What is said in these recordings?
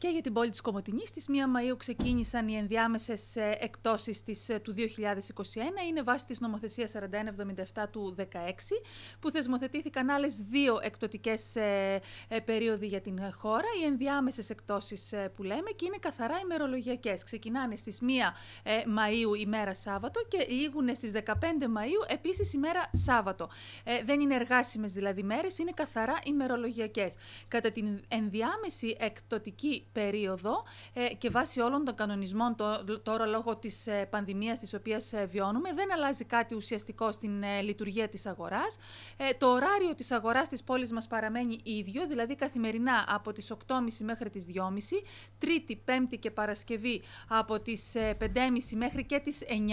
Και για την πόλη της Κομωτινής, στις 1 Μαΐου ξεκίνησαν οι ενδιάμεσες ε, εκτόσεις ε, του 2021. Είναι βάση της νομοθεσίας 4177 του 16, που θεσμοθετήθηκαν άλλες δύο εκτοτικές ε, περίοδοι για την χώρα. Οι ενδιάμεσες εκτόσεις που λέμε και είναι καθαρά ημερολογιακές. Ξεκινάνε στις 1 Μαΐου ημέρα Σάββατο και λήγουν στις 15 Μαΐου επίσης ημέρα Σάββατο. δεν είναι εργάσιμες δηλαδή μέρες, είναι καθαρά ημερολογιακές. Κατά την ενδιάμεση εκτοτική περίοδο ε, και βάσει όλων των κανονισμών το, τώρα λόγω της ε, πανδημίας της οποίας ε, βιώνουμε δεν αλλάζει κάτι ουσιαστικό στην ε, λειτουργία της αγοράς. Το ωράριο της αγοράς της πόλης μας παραμένει ίδιο, δηλαδή καθημερινά από τις 8.30 μέχρι τις 2.30, Τρίτη, Πέμπτη και Παρασκευή από τις 5.30 μέχρι και τις 9.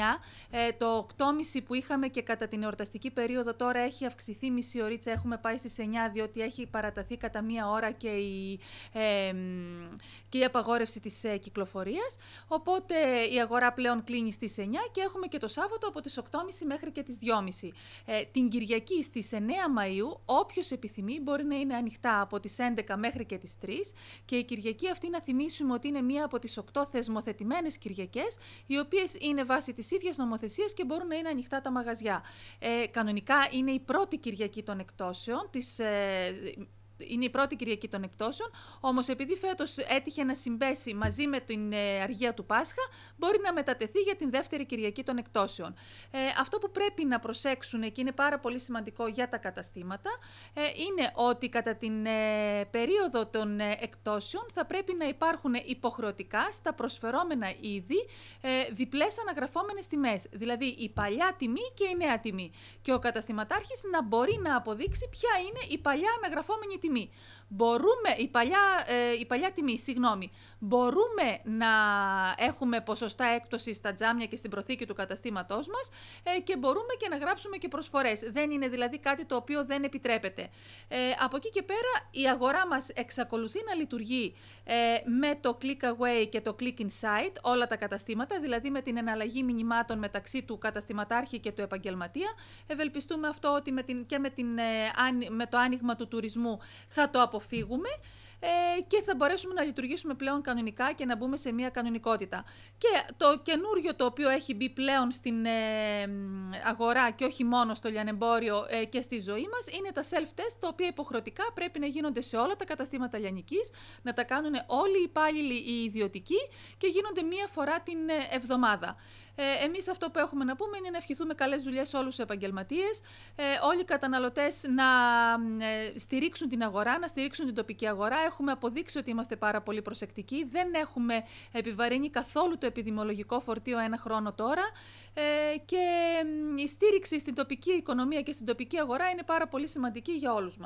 Το 8.30 που είχαμε και κατά την εορταστική περίοδο τώρα έχει αυξηθεί μισή ωρίτσα, έχουμε πάει στις 9 διότι έχει παραταθεί κατά μία ώρα και η και η απαγόρευση της ε, κυκλοφορίας. Οπότε η αγορά πλέον κλείνει στις 9 και έχουμε και το Σάββατο από τις 8.30 μέχρι και τις 2.30. Ε, την Κυριακή στις 9 Μαΐου όποιος επιθυμεί μπορεί να είναι ανοιχτά από τις 11 μέχρι και τις 3 και η Κυριακή αυτή να θυμίσουμε ότι είναι μία από τις 8 θεσμοθετημένες Κυριακές οι οποίες είναι βάσει της ίδιας νομοθεσίας και μπορούν να είναι ανοιχτά τα μαγαζιά. Ε, κανονικά είναι η πρώτη Κυριακή των εκτόσεων της, ε, είναι η πρώτη Κυριακή των εκτόσεων, όμως επειδή φέτος έτυχε να συμπέσει μαζί με την ε, αργία του Πάσχα, μπορεί να μετατεθεί για την δεύτερη Κυριακή των εκτόσεων. Ε, αυτό που πρέπει να προσέξουν και είναι πάρα πολύ σημαντικό για τα καταστήματα, ε, είναι ότι κατά την ε, περίοδο των ε, εκτόσεων θα πρέπει να υπάρχουν υποχρεωτικά στα προσφερόμενα είδη διπλές αναγραφόμενες τιμές, δηλαδή η παλιά τιμή και η νέα τιμή. Και ο καταστηματάρχης να μπορεί να αποδείξει ποια είναι η παλιά αναγραφόμενη τιμή Μπορούμε, η παλιά, ε, η παλιά τιμή, συγγνώμη, μπορούμε να έχουμε ποσοστά έκπτωση στα τζάμια και στην προθήκη του καταστήματός μας ε, και μπορούμε και να γράψουμε και προσφορές. Δεν είναι δηλαδή κάτι το οποίο δεν επιτρέπεται. Ε, από εκεί και πέρα η αγορά μας εξακολουθεί να λειτουργεί με το click away και το click inside όλα τα καταστήματα, δηλαδή με την εναλλαγή μηνυμάτων μεταξύ του καταστηματάρχη και του επαγγελματία. Ευελπιστούμε αυτό ότι με την, και με, την, με το άνοιγμα του τουρισμού θα το αποφύγουμε ε, και θα μπορέσουμε να λειτουργήσουμε πλέον κανονικά και να μπούμε σε μια κανονικότητα. Και το καινούριο το οποίο έχει μπει πλέον στην ε, αγορά και όχι μόνο στο λιανεμπόριο ε, και στη ζωή μας είναι τα self-test τα οποία υποχρεωτικά πρέπει να γίνονται σε όλα τα καταστήματα λιανικής, να τα κάνουν όλοι οι υπάλληλοι οι ιδιωτικοί και γίνονται μία φορά την ε, εβδομάδα. Ε, Εμείς αυτό που έχουμε να πούμε είναι να ευχηθούμε καλές δουλειές σε όλους τους επαγγελματίες, ε, όλοι οι καταναλωτές να στηρίξουν την αγορά, να στηρίξουν την τοπική αγορά έχουμε αποδείξει ότι είμαστε πάρα πολύ προσεκτικοί, δεν έχουμε επιβαρύνει καθόλου το επιδημιολογικό φορτίο ένα χρόνο τώρα ε, και η στήριξη στην τοπική οικονομία και στην τοπική αγορά είναι πάρα πολύ σημαντική για όλους μας.